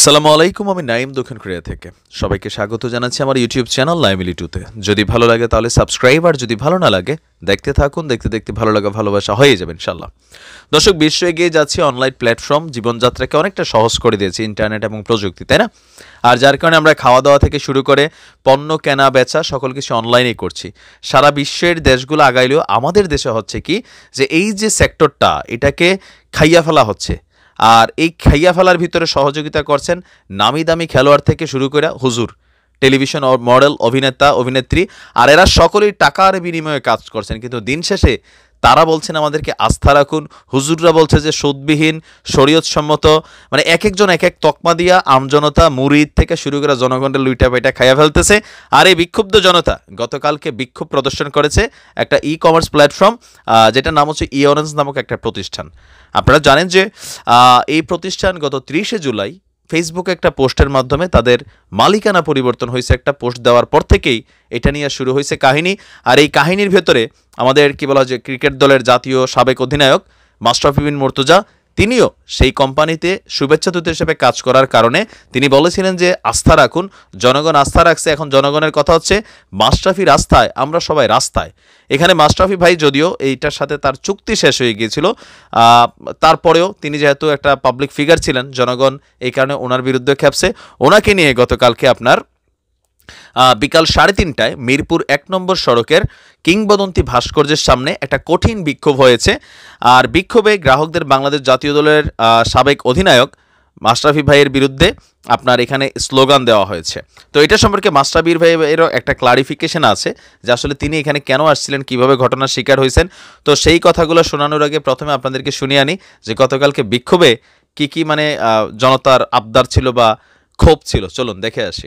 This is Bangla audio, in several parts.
আসসালামু আলাইকুম আমি নাইম দক্ষিণ কোরিয়া থেকে সবাইকে স্বাগত জানাচ্ছি আমার ইউটিউব চ্যানেল লাইমিলি টুতে যদি ভালো লাগে তাহলে সাবস্ক্রাইব আর যদি ভালো না লাগে দেখতে থাকুন দেখতে দেখতে ভালো লাগা ভালোবাসা হয়ে যাবে ইনশাল্লাহ দর্শক বিশ্ব এগিয়ে যাচ্ছে অনলাইন প্ল্যাটফর্ম জীবনযাত্রাকে অনেকটা সহজ করে দিয়েছে ইন্টারনেট এবং প্রযুক্তি তাই না আর যার কারণে আমরা খাওয়া দাওয়া থেকে শুরু করে পণ্য কেনা বেচা সকল কিছু অনলাইনেই করছি সারা বিশ্বের দেশগুলো আগাইলেও আমাদের দেশে হচ্ছে কি যে এই যে সেক্টরটা এটাকে খাইয়া ফেলা হচ্ছে আর এই খাইয়া ফেলার ভিতরে সহযোগিতা করছেন নামি দামি খেলোয়াড় থেকে শুরু করে হুজুর টেলিভিশন মডেল অভিনেতা অভিনেত্রী আর এরা সকলেই টাকার বিনিময়ে কাজ করছেন কিন্তু দিন শেষে তারা বলছেন আমাদেরকে আস্থা রাখুন হুজুররা বলছে যে সুদবিহীন সম্মত মানে এক একজন এক এক তকমা দিয়া আমজনতা মুরিদ থেকে শুরু করে জনগণের লুইটা পেটা খাইয়া ফেলতেছে আর এই বিক্ষুব্ধ জনতা গতকালকে বিক্ষোভ প্রদর্শন করেছে একটা ই কমার্স প্ল্যাটফর্ম যেটা নাম হচ্ছে ইওরেন্স নামক একটা প্রতিষ্ঠান আপনারা জানেন যে এই প্রতিষ্ঠান গত ত্রিশে জুলাই ফেসবুকে একটা পোস্টের মাধ্যমে তাদের মালিকানা পরিবর্তন হয়েছে একটা পোস্ট দেওয়ার পর থেকেই এটা নিয়ে শুরু হয়েছে কাহিনী আর এই কাহিনীর ভেতরে আমাদের কি বলা হয় যে ক্রিকেট দলের জাতীয় সাবেক অধিনায়ক মাস্টার বিবিন মর্তুজা তিনিও সেই কোম্পানিতে শুভেচ্ছা দূত হিসেবে কাজ করার কারণে তিনি বলেছিলেন যে আস্থা রাখুন জনগণ আস্থা রাখছে এখন জনগণের কথা হচ্ছে মাস্টাফি রাস্তায় আমরা সবাই রাস্তায় এখানে মাস্টাফি ভাই যদিও এইটার সাথে তার চুক্তি শেষ হয়ে গিয়েছিল তারপরেও তিনি যেহেতু একটা পাবলিক ফিগার ছিলেন জনগণ এই কারণে ওনার বিরুদ্ধে খেপছে ওনাকে নিয়ে গতকালকে আপনার বিকাল সাড়ে তিনটায় মিরপুর এক নম্বর সড়কের কিংবদন্তি ভাস্কর্যের সামনে একটা কঠিন বিক্ষোভ হয়েছে আর বিক্ষোভে গ্রাহকদের বাংলাদেশ জাতীয় দলের সাবেক অধিনায়ক মাস্টাফি ভাইয়ের বিরুদ্ধে আপনার এখানে স্লোগান দেওয়া হয়েছে তো এটা সম্পর্কে মাস্টাফির ভাইয়েরও একটা ক্লারিফিকেশন আছে যে আসলে তিনি এখানে কেন আসছিলেন কিভাবে ঘটনার শিকার হয়েছেন তো সেই কথাগুলো শোনানোর আগে প্রথমে আপনাদেরকে শুনিয়ে আনি যে গতকালকে বিক্ষোভে কি কি মানে জনতার আবদার ছিল বা ক্ষোভ ছিল চলুন দেখে আসি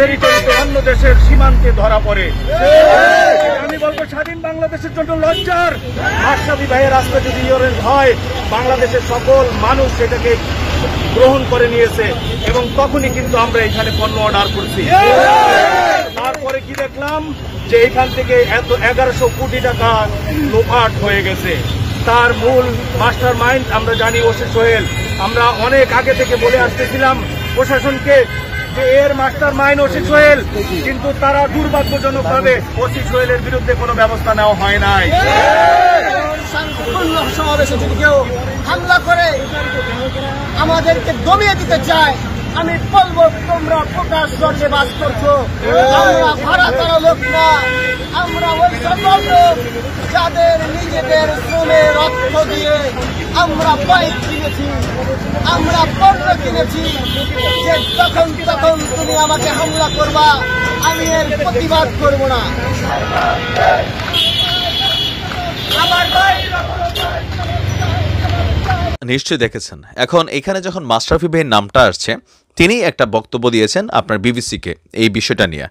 টেরিটরিতে অন্য দেশের সীমান্তে ধরা পড়ে আমি বলবো স্বাধীন বাংলাদেশের জন্য লজ্জার মাসাবি ভাইয়ের রাস্তা যদি হয় বাংলাদেশের সকল মানুষ সেটাকে গ্রহণ করে নিয়েছে এবং তখনই কিন্তু আমরা এখানে পণ্য অর্ডার করছি তারপরে কি দেখলাম যে এখান থেকে এত এগারোশো কোটি টাকা লোফাট হয়ে গেছে তার মূল মাস্টার মাইন্ড আমরা জানি ওসি সোহেল আমরা অনেক আগে থেকে বলে আসতেছিলাম প্রশাসনকে যে এর মাস্টার মাইন্ড ওসি সোহেল কিন্তু তারা দুর্ভাগ্যজনক ভাবে ওসি সোহেলের বিরুদ্ধে কোনো ব্যবস্থা নেওয়া হয় নাই সমাবেশে যদি কেউ হামলা করে আমাদেরকে দমিয়ে দিতে চায় আমি বলবো তোমরা প্রকাশ জন্যে বাস করছো আমরা ভাড়া করা লোক না আমরা ওই সকল লোক যাদের নিজেদের শ্রমে রক্ত দিয়ে আমরা বাইক কিনেছি আমরা পণ্য কিনেছি যে তখন তখন তুমি আমাকে হামলা করবা আমি এর প্রতিবাদ করব না আমার বাইক নিশ্চয়ই দেখেছেন এখন এখানে যখন মাস্টারফি ভাইয়ের নামটা আসছে তিনি একটা বক্তব্য দিয়েছেন আপনার বিবিসিকে এই বিষয়টা নিয়ে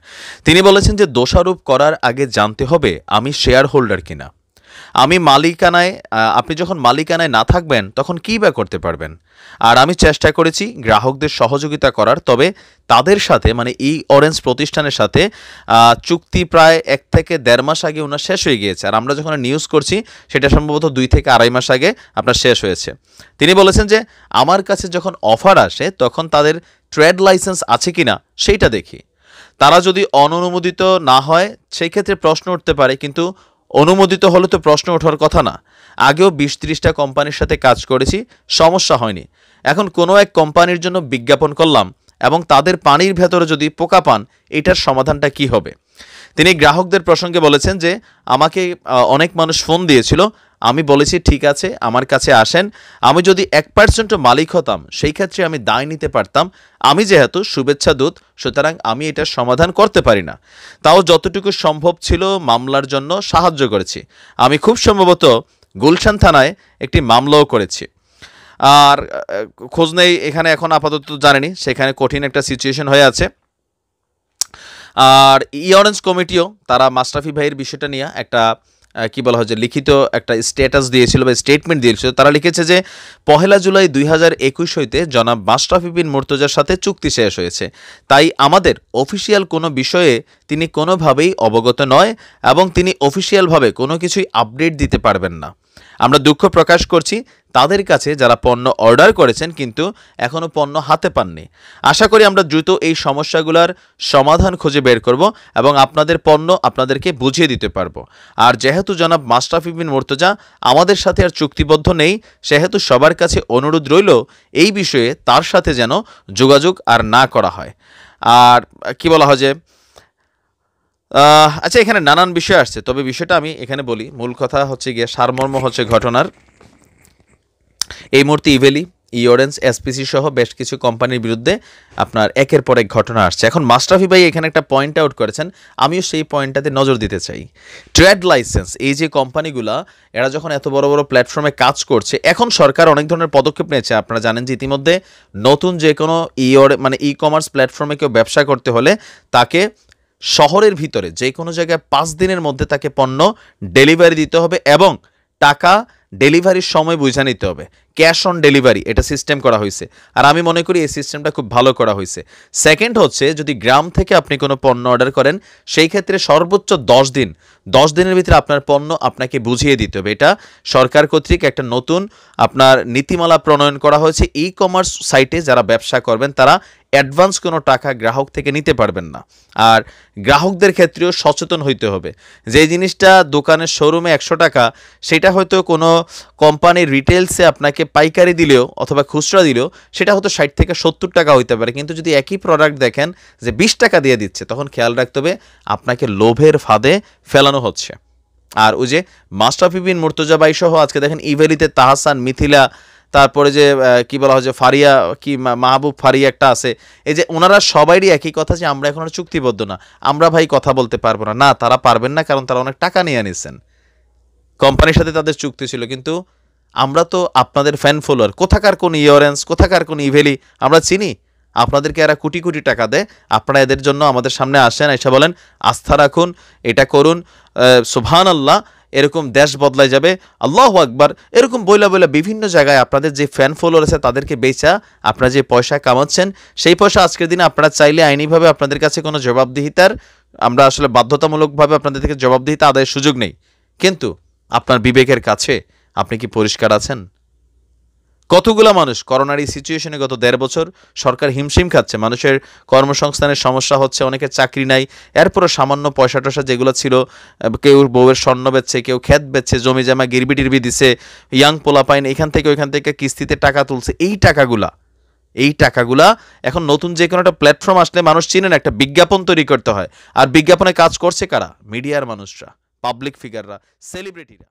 তিনি বলেছেন যে দোষারোপ করার আগে জানতে হবে আমি শেয়ার হোল্ডার কিনা আমি মালিকানায় আপনি যখন মালিকানায় না থাকবেন তখন কী বা করতে পারবেন আর আমি চেষ্টা করেছি গ্রাহকদের সহযোগিতা করার তবে তাদের সাথে মানে এই অরেঞ্জ প্রতিষ্ঠানের সাথে চুক্তি প্রায় এক থেকে দেড় মাস আগে ওনার শেষ হয়ে গিয়েছে আর আমরা যখন নিউজ করছি সেটা সম্ভবত দুই থেকে আড়াই মাস আগে আপনার শেষ হয়েছে তিনি বলেছেন যে আমার কাছে যখন অফার আসে তখন তাদের ট্রেড লাইসেন্স আছে কি না সেইটা দেখি তারা যদি অননুমোদিত না হয় সেই ক্ষেত্রে প্রশ্ন উঠতে পারে কিন্তু অনুমোদিত হলে তো প্রশ্ন ওঠার কথা না আগেও বিশ ত্রিশটা কোম্পানির সাথে কাজ করেছি সমস্যা হয়নি এখন কোনো এক কোম্পানির জন্য বিজ্ঞাপন করলাম এবং তাদের পানির ভেতরে যদি পোকা পান এটার সমাধানটা কি হবে তিনি গ্রাহকদের প্রসঙ্গে বলেছেন যে আমাকে অনেক মানুষ ফোন দিয়েছিল আমি বলেছি ঠিক আছে আমার কাছে আসেন আমি যদি এক পার্সেন্টও মালিক হতাম সেই ক্ষেত্রে আমি দায় নিতে পারতাম আমি যেহেতু শুভেচ্ছা দূত সুতরাং আমি এটার সমাধান করতে পারি না তাও যতটুকু সম্ভব ছিল মামলার জন্য সাহায্য করেছি আমি খুব সম্ভবত গুলশান থানায় একটি মামলাও করেছি আর খোঁজ নেই এখানে এখন আপাতত জানেনি সেখানে কঠিন একটা সিচুয়েশন হয়ে আছে আর ই অরেঞ্জ কমিটিও তারা মাস্টাফি ভাইয়ের বিষয়টা নিয়ে একটা কি বলা হয় যে লিখিত একটা স্ট্যাটাস দিয়েছিল বা স্টেটমেন্ট দিয়েছিল তারা লিখেছে যে পহেলা জুলাই দুই হাজার একুশ হইতে জনাব মাস্টাফি বিন মুর্তজার সাথে চুক্তি শেষ হয়েছে তাই আমাদের অফিসিয়াল কোনো বিষয়ে তিনি কোনোভাবেই অবগত নয় এবং তিনি অফিসিয়ালভাবে কোনো কিছুই আপডেট দিতে পারবেন না আমরা দুঃখ প্রকাশ করছি তাদের কাছে যারা পণ্য অর্ডার করেছেন কিন্তু এখনও পণ্য হাতে পাননি আশা করি আমরা দ্রুত এই সমস্যাগুলোর সমাধান খুঁজে বের করব এবং আপনাদের পণ্য আপনাদেরকে বুঝিয়ে দিতে পারবো আর যেহেতু জনাব মাস্টাফি বিন মোর্তজা আমাদের সাথে আর চুক্তিবদ্ধ নেই সেহেতু সবার কাছে অনুরোধ রইল এই বিষয়ে তার সাথে যেন যোগাযোগ আর না করা হয় আর কি বলা হয় যে আচ্ছা এখানে নানান বিষয় আসছে তবে বিষয়টা আমি এখানে বলি মূল কথা হচ্ছে গিয়ে সারমর্ম হচ্ছে ঘটনার এই মুহূর্তে ইভেলি ইওরেন্স এসপিসি সহ বেশ কিছু কোম্পানির বিরুদ্ধে আপনার একের পর এক ঘটনা আসছে এখন মাস্টাফি ভাই এখানে একটা পয়েন্ট আউট করেছেন আমিও সেই পয়েন্টটাতে নজর দিতে চাই ট্রেড লাইসেন্স এই যে কোম্পানিগুলা এরা যখন এত বড় বড় প্ল্যাটফর্মে কাজ করছে এখন সরকার অনেক ধরনের পদক্ষেপ নিয়েছে আপনারা জানেন যে ইতিমধ্যে নতুন যে কোনো ইওরে মানে ই কমার্স প্ল্যাটফর্মে কেউ ব্যবসা করতে হলে তাকে শহরের ভিতরে যে কোনো জায়গায় পাঁচ দিনের মধ্যে তাকে পণ্য ডেলিভারি দিতে হবে এবং টাকা ডেলিভারির সময় বুঝে নিতে হবে ক্যাশ অন ডেলিভারি এটা সিস্টেম করা হয়েছে আর আমি মনে করি এই সিস্টেমটা খুব ভালো করা হয়েছে সেকেন্ড হচ্ছে যদি গ্রাম থেকে আপনি কোনো পণ্য অর্ডার করেন সেই ক্ষেত্রে সর্বোচ্চ দশ দিন দশ দিনের ভিতরে আপনার পণ্য আপনাকে বুঝিয়ে দিতে হবে এটা সরকার কর্তৃক একটা নতুন আপনার নীতিমালা প্রণয়ন করা হয়েছে ই কমার্স সাইটে যারা ব্যবসা করবেন তারা অ্যাডভান্স কোনো টাকা গ্রাহক থেকে নিতে পারবেন না আর গ্রাহকদের ক্ষেত্রেও সচেতন হইতে হবে যে জিনিসটা দোকানের শোরুমে একশো টাকা সেটা হয়তো কোনো কোম্পানির রিটেলসে আপনাকে পাইকারি দিলেও অথবা খুচরা দিলেও সেটা হয়তো ষাট থেকে সত্তর টাকা হইতে পারে কিন্তু যদি একই প্রোডাক্ট দেখেন যে বিশ টাকা দিয়ে দিচ্ছে তখন খেয়াল রাখতে হবে আপনাকে লোভের ফাঁদে ফেলানো হচ্ছে আর ওই যে মাস্টার ফিবিন মুর্তজা বাইসহ আজকে দেখেন ইভেলিতে তাহাসান মিথিলা তারপরে যে কি বলা হয় যে ফারিয়া কি মাহবুব ফারিয়া একটা আছে এই যে ওনারা সবাইরই একই কথা যে আমরা এখন চুক্তিবদ্ধ না আমরা ভাই কথা বলতে পারবো না না তারা পারবেন না কারণ তারা অনেক টাকা নিয়ে নিছেন কোম্পানির সাথে তাদের চুক্তি ছিল কিন্তু আমরা তো আপনাদের ফ্যান ফলোয়ার কোথাকার কোন ইয়রেন্স কোথাকার কোন ইভেলি আমরা চিনি আপনাদেরকে এরা কোটি কোটি টাকা দেয় আপনারা এদের জন্য আমাদের সামনে আসেন এসে বলেন আস্থা রাখুন এটা করুন সোভান আল্লাহ এরকম দেশ বদলায় যাবে আল্লাহ আকবার এরকম বইলা বইলা বিভিন্ন জায়গায় আপনাদের যে ফ্যান ফলোয়ার আছে তাদেরকে বেচা আপনারা যে পয়সা কামাচ্ছেন সেই পয়সা আজকের দিনে আপনারা চাইলে আইনিভাবে আপনাদের কাছে কোনো জবাবদিহিতার আমরা আসলে বাধ্যতামূলকভাবে আপনাদের থেকে জবাবদিহিতা আদায়ের সুযোগ নেই কিন্তু আপনার বিবেকের কাছে আপনি কি পরিষ্কার আছেন কতগুলো মানুষ করোনার এই সিচুয়েশনে গত দেড় বছর সরকার হিমশিম খাচ্ছে মানুষের কর্মসংস্থানের সমস্যা হচ্ছে অনেকে চাকরি নাই এরপরও সামান্য পয়সা টসা যেগুলো ছিল কেউ বউয়ের স্বর্ণ বেচছে কেউ ক্ষেত বেচছে জমি জামা গিরবি টিরবি দিছে ইয়াং পোলাপাইন এখান থেকে ওইখান থেকে কিস্তিতে টাকা তুলছে এই টাকাগুলা এই টাকাগুলা এখন নতুন যে কোনো একটা প্ল্যাটফর্ম আসলে মানুষ চিনেন একটা বিজ্ঞাপন তৈরি করতে হয় আর বিজ্ঞাপনে কাজ করছে কারা মিডিয়ার মানুষরা পাবলিক ফিগাররা সেলিব্রিটিরা